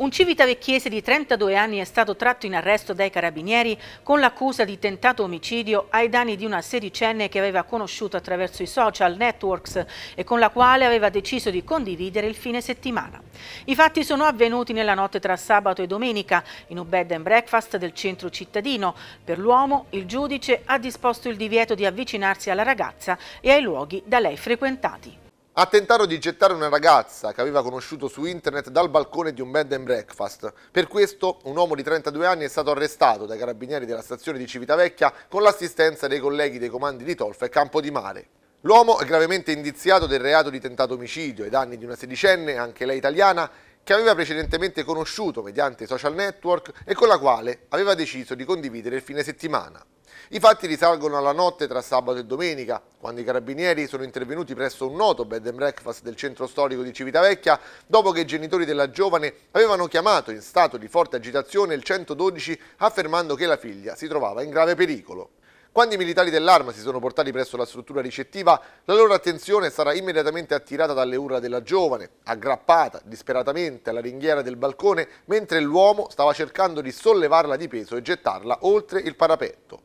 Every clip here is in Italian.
Un civitavecchiese di 32 anni è stato tratto in arresto dai carabinieri con l'accusa di tentato omicidio ai danni di una sedicenne che aveva conosciuto attraverso i social networks e con la quale aveva deciso di condividere il fine settimana. I fatti sono avvenuti nella notte tra sabato e domenica in un bed and breakfast del centro cittadino. Per l'uomo il giudice ha disposto il divieto di avvicinarsi alla ragazza e ai luoghi da lei frequentati ha tentato di gettare una ragazza che aveva conosciuto su internet dal balcone di un bed and breakfast. Per questo un uomo di 32 anni è stato arrestato dai carabinieri della stazione di Civitavecchia con l'assistenza dei colleghi dei comandi di Tolfa e Campo di Mare. L'uomo è gravemente indiziato del reato di tentato omicidio ai danni di una sedicenne, anche lei italiana, che aveva precedentemente conosciuto mediante social network e con la quale aveva deciso di condividere il fine settimana. I fatti risalgono alla notte tra sabato e domenica, quando i carabinieri sono intervenuti presso un noto bed and breakfast del centro storico di Civitavecchia dopo che i genitori della giovane avevano chiamato in stato di forte agitazione il 112 affermando che la figlia si trovava in grave pericolo. Quando i militari dell'arma si sono portati presso la struttura ricettiva, la loro attenzione sarà immediatamente attirata dalle urla della giovane, aggrappata disperatamente alla ringhiera del balcone mentre l'uomo stava cercando di sollevarla di peso e gettarla oltre il parapetto.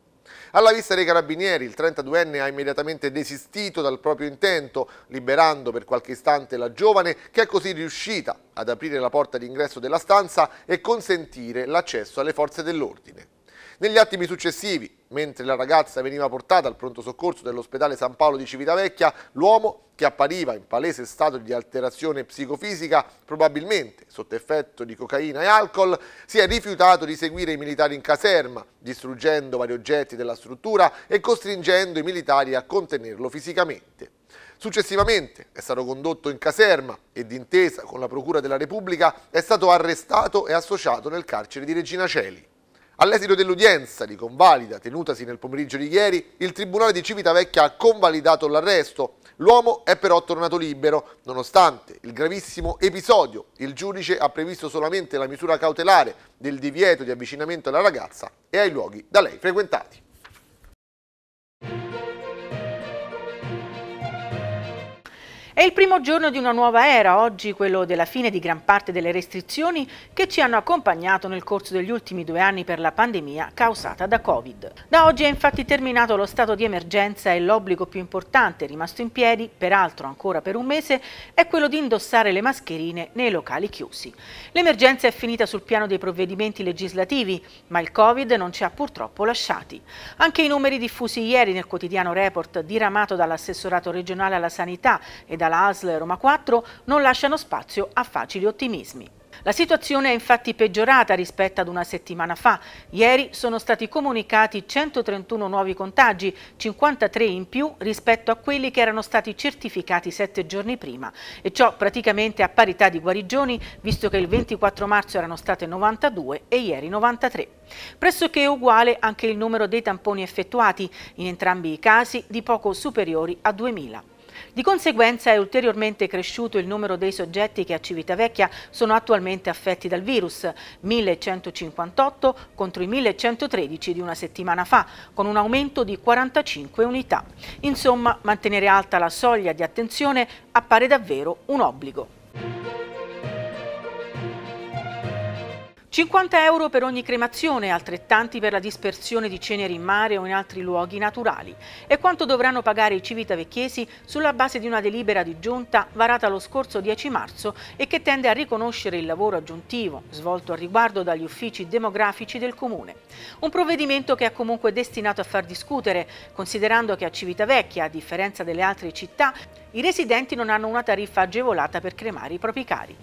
Alla vista dei carabinieri, il 32enne ha immediatamente desistito dal proprio intento, liberando per qualche istante la giovane che è così riuscita ad aprire la porta d'ingresso della stanza e consentire l'accesso alle forze dell'ordine. Negli attimi successivi, mentre la ragazza veniva portata al pronto soccorso dell'ospedale San Paolo di Civitavecchia, l'uomo, che appariva in palese stato di alterazione psicofisica, probabilmente sotto effetto di cocaina e alcol, si è rifiutato di seguire i militari in caserma, distruggendo vari oggetti della struttura e costringendo i militari a contenerlo fisicamente. Successivamente è stato condotto in caserma e d'intesa con la Procura della Repubblica è stato arrestato e associato nel carcere di Regina Celi. All'esito dell'udienza di convalida tenutasi nel pomeriggio di ieri, il Tribunale di Civitavecchia ha convalidato l'arresto. L'uomo è però tornato libero. Nonostante il gravissimo episodio, il giudice ha previsto solamente la misura cautelare del divieto di avvicinamento alla ragazza e ai luoghi da lei frequentati. il primo giorno di una nuova era, oggi quello della fine di gran parte delle restrizioni che ci hanno accompagnato nel corso degli ultimi due anni per la pandemia causata da Covid. Da oggi è infatti terminato lo stato di emergenza e l'obbligo più importante rimasto in piedi, peraltro ancora per un mese, è quello di indossare le mascherine nei locali chiusi. L'emergenza è finita sul piano dei provvedimenti legislativi, ma il Covid non ci ha purtroppo lasciati. Anche i numeri diffusi ieri nel quotidiano report diramato dall'assessorato regionale alla sanità e dalla l'ASL Roma 4 non lasciano spazio a facili ottimismi. La situazione è infatti peggiorata rispetto ad una settimana fa. Ieri sono stati comunicati 131 nuovi contagi, 53 in più rispetto a quelli che erano stati certificati sette giorni prima. E ciò praticamente a parità di guarigioni, visto che il 24 marzo erano state 92 e ieri 93. Pressoché uguale anche il numero dei tamponi effettuati, in entrambi i casi di poco superiori a 2000. Di conseguenza è ulteriormente cresciuto il numero dei soggetti che a Civitavecchia sono attualmente affetti dal virus, 1158 contro i 1113 di una settimana fa, con un aumento di 45 unità. Insomma, mantenere alta la soglia di attenzione appare davvero un obbligo. 50 euro per ogni cremazione, altrettanti per la dispersione di ceneri in mare o in altri luoghi naturali. È quanto dovranno pagare i civitavecchiesi sulla base di una delibera di giunta varata lo scorso 10 marzo e che tende a riconoscere il lavoro aggiuntivo svolto al riguardo dagli uffici demografici del comune. Un provvedimento che è comunque destinato a far discutere, considerando che a Civitavecchia, a differenza delle altre città, i residenti non hanno una tariffa agevolata per cremare i propri cari.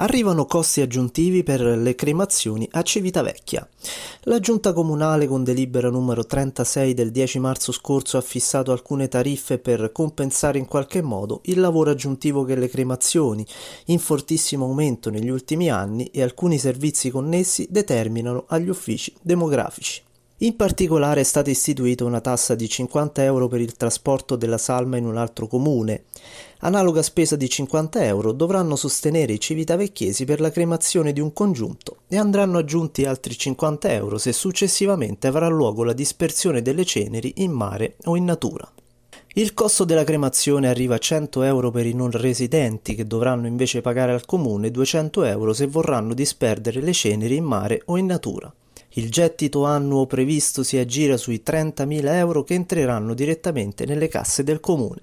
Arrivano costi aggiuntivi per le cremazioni a Civitavecchia. La giunta comunale con delibera numero 36 del 10 marzo scorso ha fissato alcune tariffe per compensare in qualche modo il lavoro aggiuntivo che le cremazioni, in fortissimo aumento negli ultimi anni, e alcuni servizi connessi determinano agli uffici demografici. In particolare è stata istituita una tassa di 50 euro per il trasporto della salma in un altro comune. Analoga spesa di 50 euro dovranno sostenere i civitavecchiesi per la cremazione di un congiunto e andranno aggiunti altri 50 euro se successivamente avrà luogo la dispersione delle ceneri in mare o in natura. Il costo della cremazione arriva a 100 euro per i non residenti che dovranno invece pagare al comune 200 euro se vorranno disperdere le ceneri in mare o in natura. Il gettito annuo previsto si aggira sui 30.000 euro che entreranno direttamente nelle casse del comune.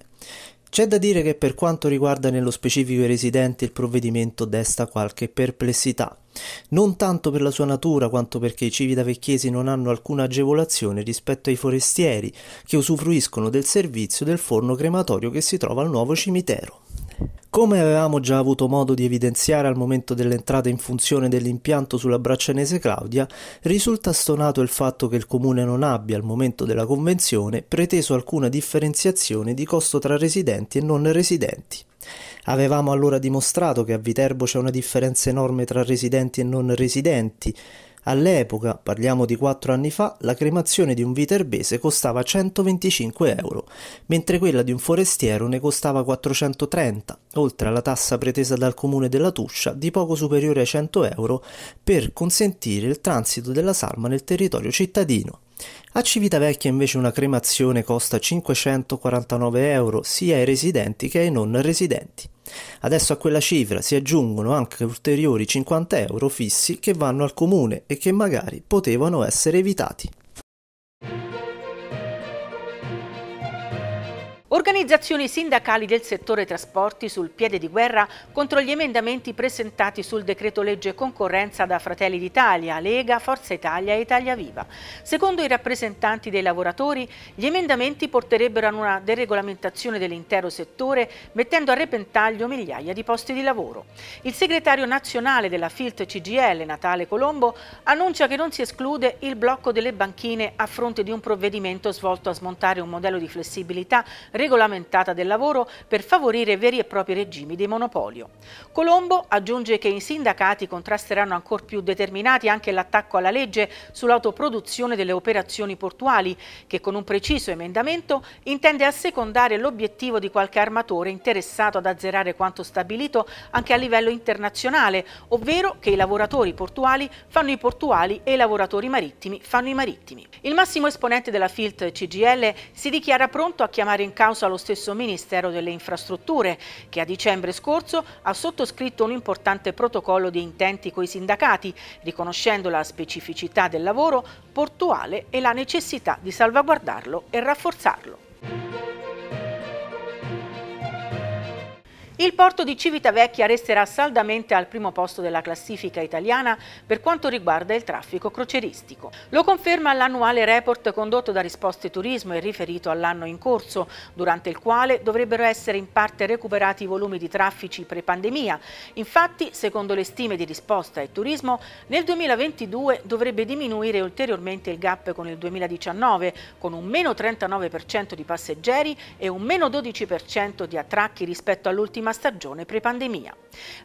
C'è da dire che per quanto riguarda nello specifico i residenti il provvedimento desta qualche perplessità, non tanto per la sua natura quanto perché i vecchiesi non hanno alcuna agevolazione rispetto ai forestieri che usufruiscono del servizio del forno crematorio che si trova al nuovo cimitero. Come avevamo già avuto modo di evidenziare al momento dell'entrata in funzione dell'impianto sulla Braccianese Claudia, risulta stonato il fatto che il comune non abbia al momento della convenzione preteso alcuna differenziazione di costo tra residenti e non residenti. Avevamo allora dimostrato che a Viterbo c'è una differenza enorme tra residenti e non residenti, All'epoca, parliamo di 4 anni fa, la cremazione di un viterbese costava 125 euro, mentre quella di un forestiero ne costava 430, oltre alla tassa pretesa dal comune della Tuscia di poco superiore ai 100 euro per consentire il transito della salma nel territorio cittadino. A Civitavecchia invece una cremazione costa 549 euro sia ai residenti che ai non residenti. Adesso a quella cifra si aggiungono anche ulteriori 50 euro fissi che vanno al comune e che magari potevano essere evitati. Organizzazioni sindacali del settore trasporti sul piede di guerra contro gli emendamenti presentati sul decreto legge concorrenza da Fratelli d'Italia, Lega, Forza Italia e Italia Viva. Secondo i rappresentanti dei lavoratori, gli emendamenti porterebbero a una deregolamentazione dell'intero settore, mettendo a repentaglio migliaia di posti di lavoro. Il segretario nazionale della FILT CGL, Natale Colombo, annuncia che non si esclude il blocco delle banchine a fronte di un provvedimento svolto a smontare un modello di flessibilità regolamentata del lavoro per favorire veri e propri regimi di monopolio. Colombo aggiunge che i sindacati contrasteranno ancor più determinati anche l'attacco alla legge sull'autoproduzione delle operazioni portuali, che con un preciso emendamento intende assecondare l'obiettivo di qualche armatore interessato ad azzerare quanto stabilito anche a livello internazionale, ovvero che i lavoratori portuali fanno i portuali e i lavoratori marittimi fanno i marittimi. Il massimo esponente della FILT CGL si dichiara pronto a chiamare in causa causa lo stesso Ministero delle Infrastrutture, che a dicembre scorso ha sottoscritto un importante protocollo di intenti coi sindacati, riconoscendo la specificità del lavoro portuale e la necessità di salvaguardarlo e rafforzarlo. Il porto di Civitavecchia resterà saldamente al primo posto della classifica italiana per quanto riguarda il traffico croceristico. Lo conferma l'annuale report condotto da Risposte Turismo e riferito all'anno in corso, durante il quale dovrebbero essere in parte recuperati i volumi di traffici pre-pandemia. Infatti, secondo le stime di Risposta e Turismo, nel 2022 dovrebbe diminuire ulteriormente il gap con il 2019, con un meno 39% di passeggeri e un meno 12% di attracchi rispetto all'ultima prima stagione pre-pandemia.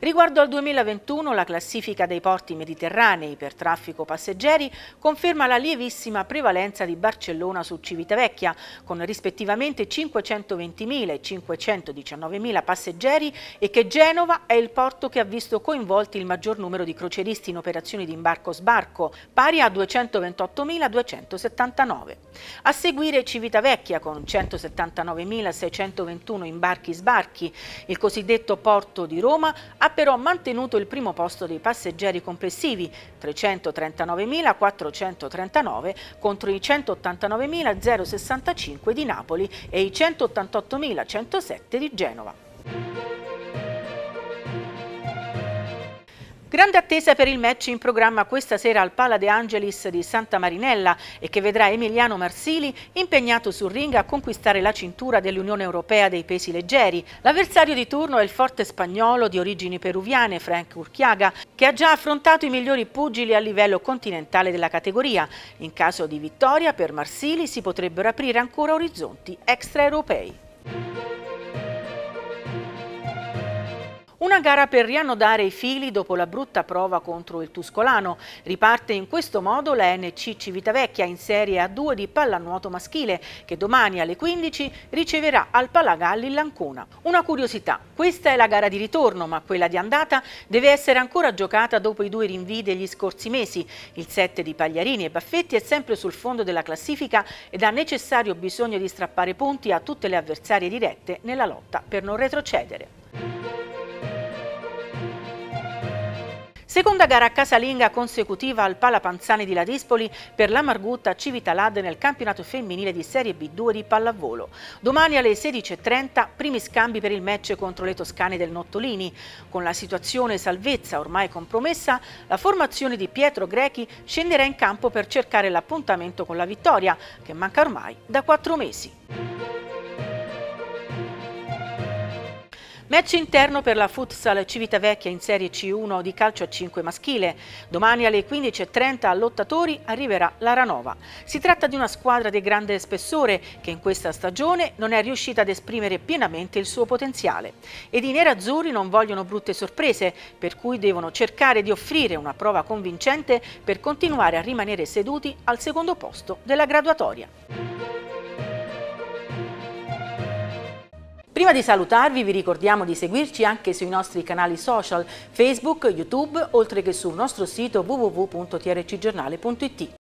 Riguardo al 2021, la classifica dei porti mediterranei per traffico passeggeri conferma la lievissima prevalenza di Barcellona su Civitavecchia, con rispettivamente 520.000 e 519.000 passeggeri e che Genova è il porto che ha visto coinvolti il maggior numero di croceristi in operazioni di imbarco-sbarco, pari a 228.279. A seguire Civitavecchia con 179.621 imbarchi-sbarchi, il cosiddetto porto di Roma ha però mantenuto il primo posto dei passeggeri complessivi, 339.439 contro i 189.065 di Napoli e i 188.107 di Genova. Grande attesa per il match in programma questa sera al Pala De Angelis di Santa Marinella e che vedrà Emiliano Marsili impegnato sul ring a conquistare la cintura dell'Unione Europea dei pesi leggeri. L'avversario di turno è il forte spagnolo di origini peruviane Frank Urchiaga che ha già affrontato i migliori pugili a livello continentale della categoria. In caso di vittoria per Marsili si potrebbero aprire ancora orizzonti extraeuropei. Una gara per riannodare i fili dopo la brutta prova contro il Tuscolano. Riparte in questo modo la NC Civitavecchia in Serie A2 di pallanuoto maschile che domani alle 15 riceverà al Palagalli Lancona. Una curiosità, questa è la gara di ritorno ma quella di andata deve essere ancora giocata dopo i due rinvii degli scorsi mesi. Il 7 di Pagliarini e Baffetti è sempre sul fondo della classifica ed ha necessario bisogno di strappare punti a tutte le avversarie dirette nella lotta per non retrocedere. Seconda gara casalinga consecutiva al Palapanzani di Ladispoli per la Margutta Civitalad nel campionato femminile di Serie B2 di pallavolo. Domani alle 16.30 primi scambi per il match contro le toscane del Nottolini. Con la situazione salvezza ormai compromessa, la formazione di Pietro Grechi scenderà in campo per cercare l'appuntamento con la vittoria, che manca ormai da quattro mesi. Match interno per la futsal Civitavecchia in Serie C1 di calcio a 5 maschile. Domani alle 15.30 a Lottatori arriverà l'Aranova. Si tratta di una squadra di grande spessore che in questa stagione non è riuscita ad esprimere pienamente il suo potenziale. Ed i nerazzurri non vogliono brutte sorprese, per cui devono cercare di offrire una prova convincente per continuare a rimanere seduti al secondo posto della graduatoria. Prima di salutarvi vi ricordiamo di seguirci anche sui nostri canali social Facebook, YouTube, oltre che sul nostro sito www.trcgiornale.it.